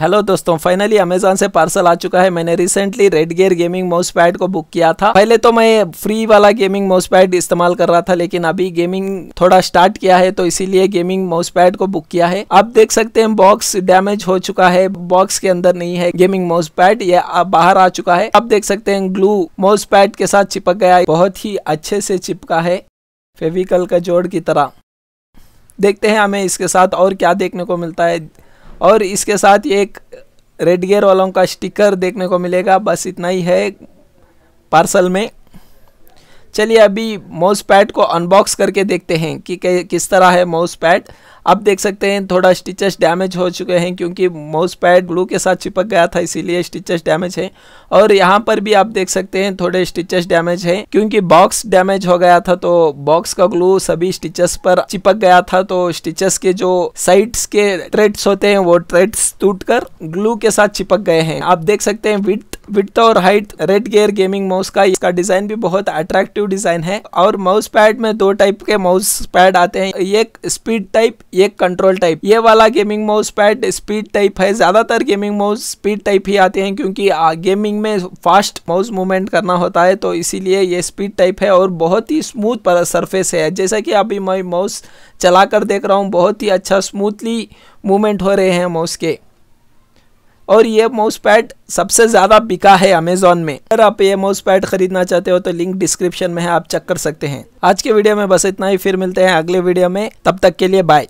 hello दोस्तों finally Amazon से parcel आ चुका है मैंने recently Redgear gaming mouse pad को बुक किया था पहले तो मैं फ्री वाला गेमिंग माउस पैड इस्तेमाल कर रहा था लेकिन अभी गेमिंग थोड़ा स्टार्ट किया है तो इसीलिए गेमिंग माउस पैड को बुक किया है आप देख सकते हैं बॉक्स डैमेज हो चुका है बॉक्स के अंदर नहीं है गेमिंग माउस पैड यह बाहर आ चुका है आप देख सकते हैं ग्लू माउस पैड के साथ चिपक गया है बहुत ही अच्छे से चिपका है फेविकल का जोड़ की तरह देखते हैं हमें इसके साथ और क्या देखने को मिलता है और इसके साथ एक रेड गियर वालों का स्टिकर देखने को मिलेगा बस इतना ही है पार्सल में चलिए अभी माउस पैड को अनबॉक्स करके देखते हैं कि किस तरह है माउस पैड आप देख सकते हैं थोड़ा स्टिचेस डैमेज हो चुके हैं क्योंकि माउस पैड ग्लू के साथ चिपक गया था इसीलिए स्टिचेस डैमेज है और यहाँ पर भी आप देख सकते हैं थोड़े स्टिचेस डैमेज है क्योंकि बॉक्स डैमेज हो गया था तो बॉक्स का ग्लू सभी स्टिचेस पर चिपक गया था तो स्टिचेस के जो साइड्स के ट्रेड्स होते हैं वो ट्रेड्स टूट ग्लू के साथ चिपक गए हैं आप देख सकते हैं विथ विथ और height Redgear gaming mouse का इसका डिजाइन भी बहुत अट्रैक्टिव डिजाइन है और माउस पैड में दो टाइप के माउस पैड आते हैं एक स्पीड टाइप एक कंट्रोल टाइप ये वाला gaming mouse pad speed type है ज्यादातर गेमिंग माउस स्पीड टाइप ही आते हैं क्योंकि गेमिंग में फास्ट माउस मूवमेंट करना होता है तो इसीलिए ये स्पीड टाइप है और बहुत ही स्मूथ सरफेस है जैसा कि अभी मैं माउस चलाकर देख रहा हूँ बहुत ही अच्छा स्मूथली मूवमेंट हो रहे हैं माउस के और ये माउस पैड सबसे ज़्यादा बिका है अमेजोन में अगर आप ये माउस पैड खरीदना चाहते हो तो लिंक डिस्क्रिप्शन में है आप चेक कर सकते हैं आज के वीडियो में बस इतना ही फिर मिलते हैं अगले वीडियो में तब तक के लिए बाय